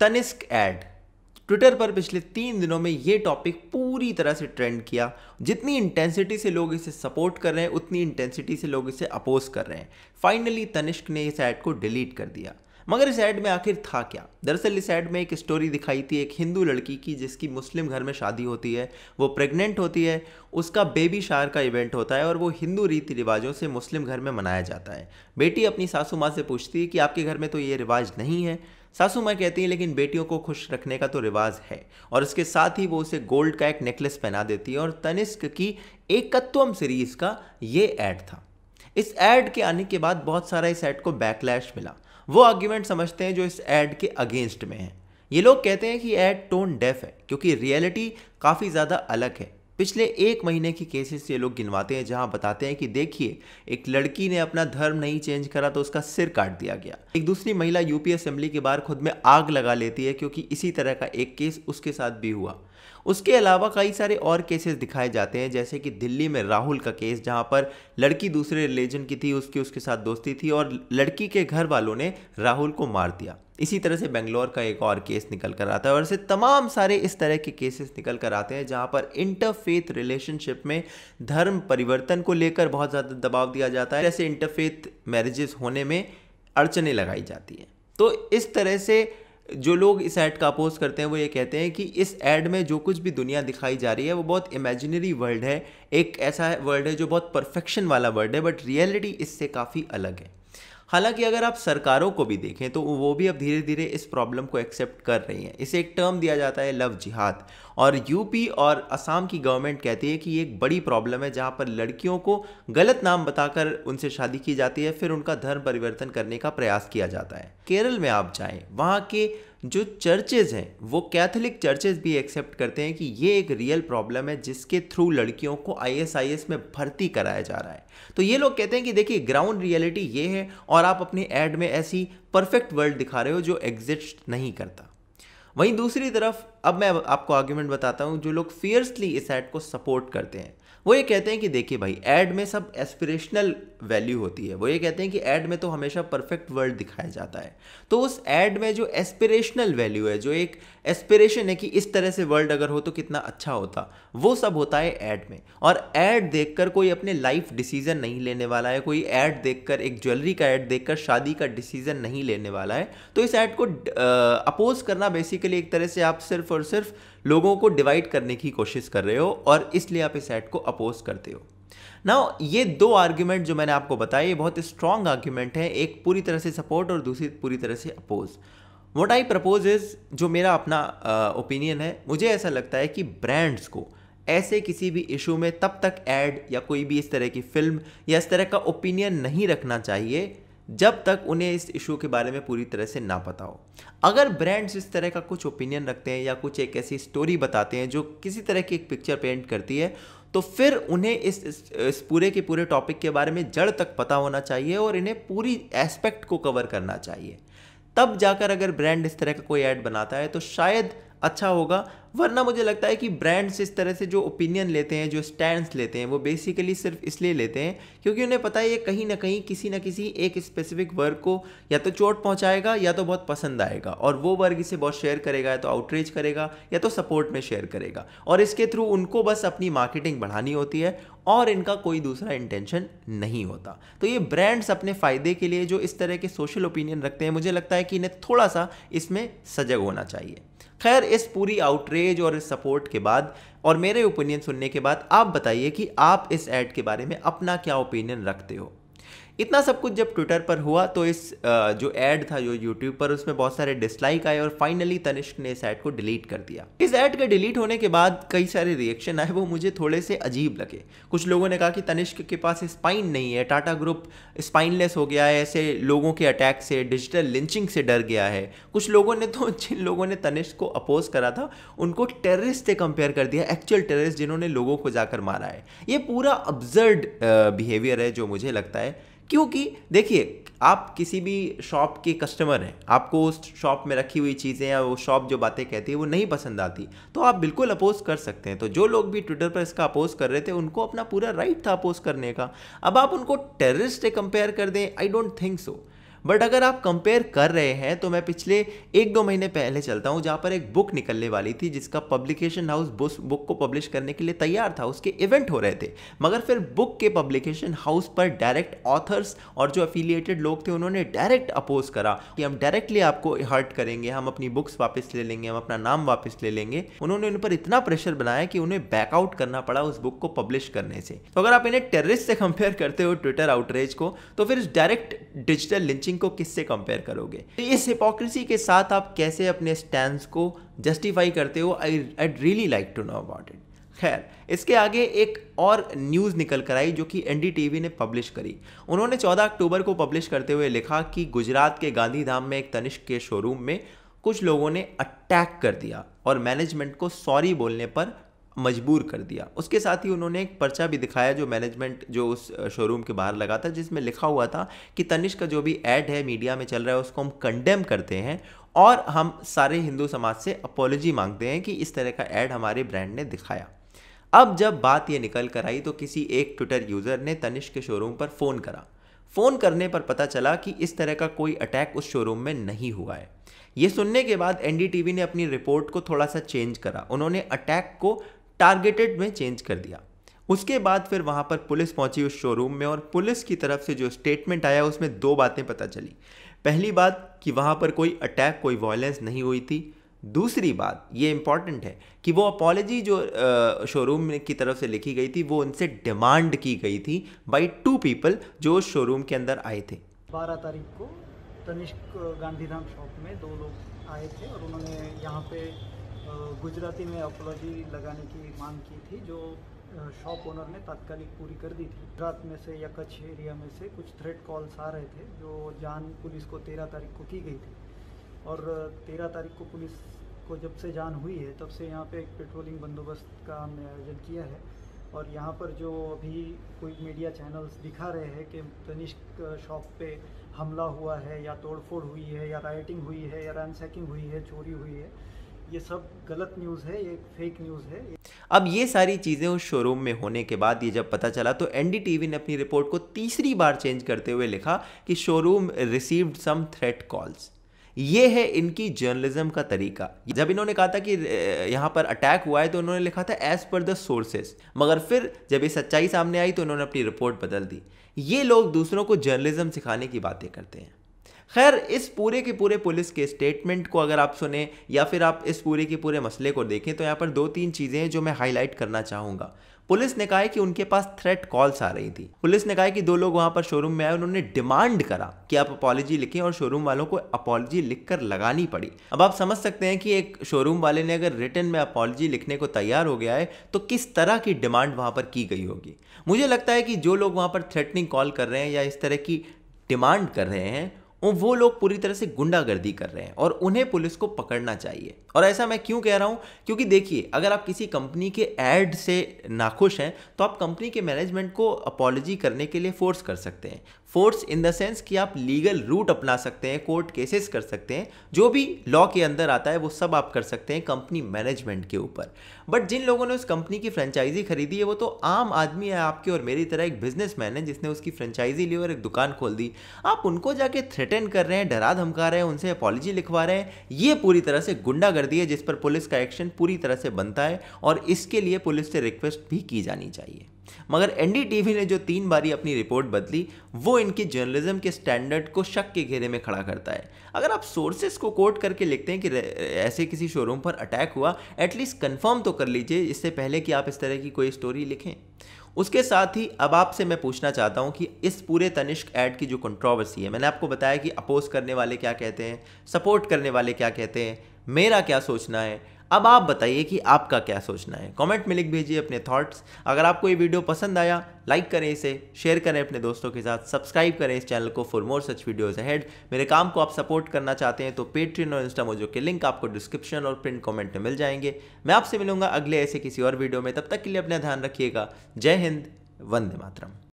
तनिस्क add Twitter पर पिछले तीन दिनों में ये टॉपिक पूरी तरह से ट्रेंड किया जितनी इंटेंसिटी से लोग इसे सपोर्ट कर रहे हैं उतनी इंटेंसिटी से लोग इसे अपोज कर रहे हैं फाइनली तनिष्क ने इस ऐड को डिलीट कर दिया मगर इस ऐड में आखिर था क्या दरअसल इस ऐड में एक स्टोरी दिखाई थी एक हिंदू लड़की की जिसकी मुस्लिम घर में शादी होती है वो प्रेग्नेंट होती है उसका बेबी शार का इवेंट होता है और वो हिंदू रीति रिवाजों से मुस्लिम घर में मनाया जाता है बेटी अपनी सासू माँ से पूछती है कि आपके घर में तो ये रिवाज नहीं है सासू माँ कहती हैं लेकिन बेटियों को खुश रखने का तो रिवाज है और इसके साथ ही वो उसे गोल्ड का एक नेकलेस पहना देती है और तनिष्क की एकत्वम सीरीज का ये ऐड था इस ऐड के आने के बाद बहुत सारा इस ऐड को बैकलैश मिला वो आर्ग्यूमेंट समझते हैं जो इस ऐड के अगेंस्ट में है ये लोग कहते हैं कि ऐड टोन डेफ है क्योंकि रियलिटी काफ़ी ज़्यादा अलग है पिछले एक महीने के केसेस ये लोग गिनवाते हैं जहां बताते हैं कि देखिए एक लड़की ने अपना धर्म नहीं चेंज करा तो उसका सिर काट दिया गया एक दूसरी महिला यूपी असेंबली के बाहर खुद में आग लगा लेती है क्योंकि इसी तरह का एक केस उसके साथ भी हुआ उसके अलावा कई सारे और केसेस दिखाए जाते हैं जैसे कि दिल्ली में राहुल का केस जहां पर लड़की दूसरे रिलीजन की थी उसकी उसके साथ दोस्ती थी और लड़की के घर वालों ने राहुल को मार दिया इसी तरह से बेंगलोर का एक और केस निकल कर आता है और ऐसे तमाम सारे इस तरह के केसेस निकल कर आते हैं जहाँ पर इंटरफेथ रिलेशनशिप में धर्म परिवर्तन को लेकर बहुत ज़्यादा दबाव दिया जाता है जैसे इंटरफेथ मैरिजेस होने में अड़चने लगाई जाती हैं तो इस तरह से जो लोग इस ऐड का अपोज करते हैं वो ये कहते हैं कि इस ऐड में जो कुछ भी दुनिया दिखाई जा रही है वो बहुत इमेजिनरी वर्ल्ड है एक ऐसा वर्ल्ड है जो बहुत परफेक्शन वाला वर्ल्ड है बट रियलिटी इससे काफ़ी अलग है हालांकि अगर आप सरकारों को भी देखें तो वो भी अब धीरे धीरे इस प्रॉब्लम को एक्सेप्ट कर रही हैं इसे एक टर्म दिया जाता है लव जिहाद और यूपी और असम की गवर्नमेंट कहती है कि ये एक बड़ी प्रॉब्लम है जहाँ पर लड़कियों को गलत नाम बताकर उनसे शादी की जाती है फिर उनका धर्म परिवर्तन करने का प्रयास किया जाता है केरल में आप जाएँ वहाँ के जो चर्चेज हैं वो कैथोलिक चर्चेज भी एक्सेप्ट करते हैं कि ये एक रियल प्रॉब्लम है जिसके थ्रू लड़कियों को आईएसआईएस में भर्ती कराया जा रहा है तो ये लोग कहते हैं कि देखिए ग्राउंड रियलिटी ये है और आप अपने ऐड में ऐसी परफेक्ट वर्ल्ड दिखा रहे हो जो एग्जिस्ट नहीं करता वहीं दूसरी तरफ अब मैं आपको आर्ग्यूमेंट बताता हूँ जो लोग फियर्सली इस एड को सपोर्ट करते हैं वो ये कहते हैं कि देखिए भाई एड में सब एस्पिरेशनल वैल्यू होती है वो ये कहते हैं कि एड में तो हमेशा परफेक्ट वर्ल्ड दिखाया जाता है तो उस एड में जो एस्पिरेशनल वैल्यू है जो एक एस्पिरेशन है कि इस तरह से वर्ल्ड अगर हो तो कितना अच्छा होता वो सब होता है ऐड में और ऐड देखकर कोई अपने लाइफ डिसीजन नहीं लेने वाला है कोई ऐड देखकर एक ज्वेलरी का ऐड देखकर शादी का डिसीजन नहीं लेने वाला है तो इस ऐड को अपोज करना बेसिकली एक तरह से आप सिर्फ और सिर्फ लोगों को डिवाइड करने की कोशिश कर रहे हो और इसलिए आप इस एड को अपोज करते हो ना ये दो आर्ग्यूमेंट जो मैंने आपको बताया ये बहुत स्ट्रॉन्ग आर्ग्यूमेंट है एक पूरी तरह से सपोर्ट और दूसरी पूरी तरह से oppose what I propose is जो मेरा अपना ओपिनियन uh, है मुझे ऐसा लगता है कि ब्रांड्स को ऐसे किसी भी इशू में तब तक एड या कोई भी इस तरह की फिल्म या इस तरह का ओपिनियन नहीं रखना चाहिए जब तक उन्हें इस इशू के बारे में पूरी तरह से ना पता हो अगर ब्रांड्स इस तरह का कुछ ओपिनियन रखते हैं या कुछ एक ऐसी स्टोरी बताते हैं जो किसी तरह की एक पिक्चर पेंट करती है तो फिर उन्हें इस, इस, इस पूरे के पूरे टॉपिक के बारे में जड़ तक पता होना चाहिए और इन्हें पूरी एस्पेक्ट को कवर करना चाहिए तब जाकर अगर ब्रांड इस तरह का कोई ऐड बनाता है तो शायद अच्छा होगा वरना मुझे लगता है कि ब्रांड्स इस तरह से जो ओपिनियन लेते हैं जो स्टैंड लेते हैं वो बेसिकली सिर्फ इसलिए लेते हैं क्योंकि उन्हें पता है ये कहीं ना कहीं किसी ना किसी एक स्पेसिफिक वर्ग को या तो चोट पहुंचाएगा या तो बहुत पसंद आएगा और वो वर्ग इसे बहुत शेयर करेगा या तो आउटरीच करेगा या तो सपोर्ट में शेयर करेगा और इसके थ्रू उनको बस अपनी मार्केटिंग बढ़ानी होती है और इनका कोई दूसरा इंटेंशन नहीं होता तो ये ब्रांड्स अपने फ़ायदे के लिए जो इस तरह के सोशल ओपिनियन रखते हैं मुझे लगता है कि इन्हें थोड़ा सा इसमें सजग होना चाहिए खैर इस पूरी आउटरेज और इस सपोर्ट के बाद और मेरे ओपिनियन सुनने के बाद आप बताइए कि आप इस ऐड के बारे में अपना क्या ओपिनियन रखते हो इतना सब कुछ जब ट्विटर पर हुआ तो इस जो एड था जो यूट्यूब पर उसमें बहुत सारे डिसलाइक आए और फाइनली तनिष्क ने इस ऐड को डिलीट कर दिया इस एड के डिलीट होने के बाद कई सारे रिएक्शन आए वो मुझे थोड़े से अजीब लगे कुछ लोगों ने कहा कि तनिष्क के पास स्पाइन नहीं है टाटा ग्रुप स्पाइनलेस हो गया है ऐसे लोगों के अटैक से डिजिटल लिंचिंग से डर गया है कुछ लोगों ने तो जिन लोगों ने तनिष्क को अपोज करा था उनको टेररिस्ट से कंपेयर कर दिया एक्चुअल टेररिस्ट जिन्होंने लोगों को जाकर मारा है ये पूरा अब्जर्ड बिहेवियर है जो मुझे लगता है क्योंकि देखिए आप किसी भी शॉप के कस्टमर हैं आपको उस शॉप में रखी हुई चीज़ें या वो शॉप जो बातें कहती है वो नहीं पसंद आती तो आप बिल्कुल अपोज कर सकते हैं तो जो लोग भी ट्विटर पर इसका अपोज कर रहे थे उनको अपना पूरा राइट था अपोज करने का अब आप उनको टेररिस्ट से कंपेयर कर दें I don't think so but अगर आप कंपेयर कर रहे हैं तो मैं पिछले एक दो महीने पहले चलता हूँ जहाँ पर एक बुक निकलने वाली थी जिसका पब्लिकेशन हाउस बुक को पब्लिश करने के लिए तैयार था उसके इवेंट हो रहे थे मगर फिर बुक के पब्लिकेशन हाउस पर डायरेक्ट ऑथर्स और जो अफिलिएटेड लोग थे उन्होंने डायरेक्ट अपोज करा कि हम डायरेक्टली आपको हर्ट करेंगे हम अपनी बुक्स वापस ले लेंगे हम अपना नाम वापस ले लेंगे उन्होंने उन पर इतना प्रेशर बनाया कि उन्हें बैकआउट करना पड़ा उस बुक को पब्लिश करने से तो अगर आप इन्हें टेररिस्ट से कंपेयर करते हो ट्विटर आउटरेज को तो फिर इस डायरेक्ट डिजिटल लिंचिंग को किससे कंपेयर करोगे तो इस हिपोक्रेसी के साथ आप कैसे अपने स्टैंड को जस्टिफाई करते हो I I really like to know about it खैर इसके आगे एक और न्यूज़ निकल कर आई जो कि एनडीटीवी ने पब्लिश करी उन्होंने 14 अक्टूबर को पब्लिश करते हुए लिखा कि गुजरात के गांधीधाम में एक तनिष्क के शोरूम में कुछ लोगों ने अटैक कर दिया और मैनेजमेंट को सॉरी बोलने पर मजबूर कर दिया उसके साथ ही उन्होंने एक पर्चा भी दिखाया जो मैनेजमेंट जो उस शोरूम के बाहर लगा था जिसमें लिखा हुआ था कि तनिष का जो भी ऐड है मीडिया में चल रहा है उसको हम कंडेम करते हैं और हम सारे हिंदू समाज से अपोलॉजी मांगते हैं कि इस तरह का ऐड हमारे ब्रांड ने दिखाया अब जब बात ये निकल कर आई तो किसी एक ट्विटर यूज़र ने तनिष के शोरूम पर फ़ोन करा फ़ोन करने पर पता चला कि इस तरह का कोई अटैक उस शोरूम में नहीं हुआ है ये सुनने के बाद एनडीटीवी ने अपनी रिपोर्ट को थोड़ा सा चेंज करा उन्होंने अटैक को टारगेटेड में चेंज कर दिया उसके बाद फिर वहाँ पर पुलिस पहुँची उस शोरूम में और पुलिस की तरफ से जो स्टेटमेंट आया उसमें दो बातें पता चली पहली बात कि वहाँ पर कोई अटैक कोई वायलेंस नहीं हुई थी दूसरी बात ये इम्पॉर्टेंट है कि वो अपॉलोजी जो शोरूम की तरफ से लिखी गई थी वो उनसे डिमांड की गई थी बाई टू पीपल जो उस शोरूम के अंदर आए थे बारह तारीख को तनिष्क गांधीधाम शॉप में दो लोग आए थे और उन्होंने यहाँ पे गुजराती में अपोलॉजी लगाने की मांग की थी जो शॉप ओनर ने तात्कालिक पूरी कर दी थी गुजरात में से या कच्छ एरिया में से कुछ थ्रेड कॉल्स आ रहे थे जो जान पुलिस को तेरह तारीख को की गई थी और तेरह तारीख को पुलिस को जब से जान हुई है तब से यहाँ पे एक पेट्रोलिंग बंदोबस्त का हमने आयोजन किया है और यहाँ पर जो अभी कोई मीडिया चैनल्स दिखा रहे हैं कि तनिष्क शॉप पे हमला हुआ है या तोड़फोड़ हुई है या राइटिंग हुई है या रैन हुई है चोरी हुई है ये सब गलत न्यूज़ है ये फेक न्यूज़ है अब ये सारी चीज़ें उस शोरूम में होने के बाद ये जब पता चला तो एनडीटीवी ने अपनी रिपोर्ट को तीसरी बार चेंज करते हुए लिखा कि showroom received some threat calls ये है इनकी जर्नलिज्म का तरीका जब इन्होंने कहा था कि यहाँ पर अटैक हुआ है तो उन्होंने लिखा था एज पर द सोर्सेस मगर फिर जब ये सच्चाई सामने आई तो उन्होंने अपनी रिपोर्ट बदल दी ये लोग दूसरों को जर्नलिज्म सिखाने की बातें करते हैं खैर इस पूरे के पूरे पुलिस के स्टेटमेंट को अगर आप सुने या फिर आप इस पूरे के पूरे मसले को देखें तो यहाँ पर दो तीन चीज़ें हैं जो मैं हाईलाइट करना चाहूँगा पुलिस ने कहा है कि उनके पास थ्रेट कॉल्स आ रही थी पुलिस ने कहा है कि दो लोग वहां पर शोरूम में आए उन्होंने डिमांड करा कि आप अपॉलॉजी लिखें और शोरूम वालों को अपॉलॉजी लिखकर लगानी पड़ी अब आप समझ सकते हैं कि एक शोरूम वाले ने अगर रिटर्न में अपॉलॉजी लिखने को तैयार हो गया है तो किस तरह की डिमांड वहां पर की गई होगी मुझे लगता है कि जो लोग वहां पर थ्रेटनिंग कॉल कर रहे हैं या इस तरह की डिमांड कर रहे हैं वो लोग पूरी तरह से गुंडागर्दी कर रहे हैं और उन्हें पुलिस को पकड़ना चाहिए और ऐसा मैं क्यों कह रहा हूं क्योंकि देखिए अगर आप किसी कंपनी के एड से नाखुश हैं तो आप कंपनी के मैनेजमेंट को अपॉलॉजी करने के लिए फोर्स कर सकते हैं फोर्स इन द सेंस कि आप लीगल रूट अपना सकते हैं कोर्ट केसेस कर सकते हैं जो भी लॉ के अंदर आता है वो सब आप कर सकते हैं कंपनी मैनेजमेंट के ऊपर बट जिन लोगों ने उस कंपनी की फ्रेंचाइजी खरीदी है वो तो आम आदमी है आपके और मेरी तरह एक मैन है जिसने उसकी फ्रेंचाइजी ली और एक दुकान खोल दी आप उनको जाके थ्रेटन कर रहे हैं डरा धमका रहे हैं उनसे अपॉलॉजी लिखवा रहे हैं ये पूरी तरह से गुंडागर्दी है जिस पर पुलिस का एक्शन पूरी तरह से बनता है और इसके लिए पुलिस से रिक्वेस्ट भी की जानी चाहिए मगर एनडीटीवी ने जो तीन बारी अपनी रिपोर्ट बदली वो इनके जर्नलिज्म के स्टैंडर्ड को शक के घेरे में खड़ा करता है अगर आप सोर्सेज को कोट करके लिखते हैं कि ऐसे किसी शोरूम पर अटैक हुआ एटलीस्ट कंफर्म तो कर लीजिए इससे पहले कि आप इस तरह की कोई स्टोरी लिखें उसके साथ ही अब आपसे मैं पूछना चाहता हूं कि इस पूरे तनिष्क ऐड की जो कंट्रोवर्सी है मैंने आपको बताया कि अपोज करने वाले क्या कहते हैं सपोर्ट करने वाले क्या कहते हैं मेरा क्या सोचना है अब आप बताइए कि आपका क्या सोचना है कमेंट में लिख भेजिए अपने थॉट्स अगर आपको ये वीडियो पसंद आया लाइक करें इसे शेयर करें अपने दोस्तों के साथ सब्सक्राइब करें इस चैनल को for more such videos head मेरे काम को आप सपोर्ट करना चाहते हैं तो पेट्रियन और इंस्टामोजो के लिंक आपको डिस्क्रिप्शन और प्रिंट कॉमेंट में मिल जाएंगे मैं आपसे मिलूंगा अगले ऐसे किसी और वीडियो में तब तक के लिए अपना ध्यान रखिएगा जय हिंद वंदे मातरम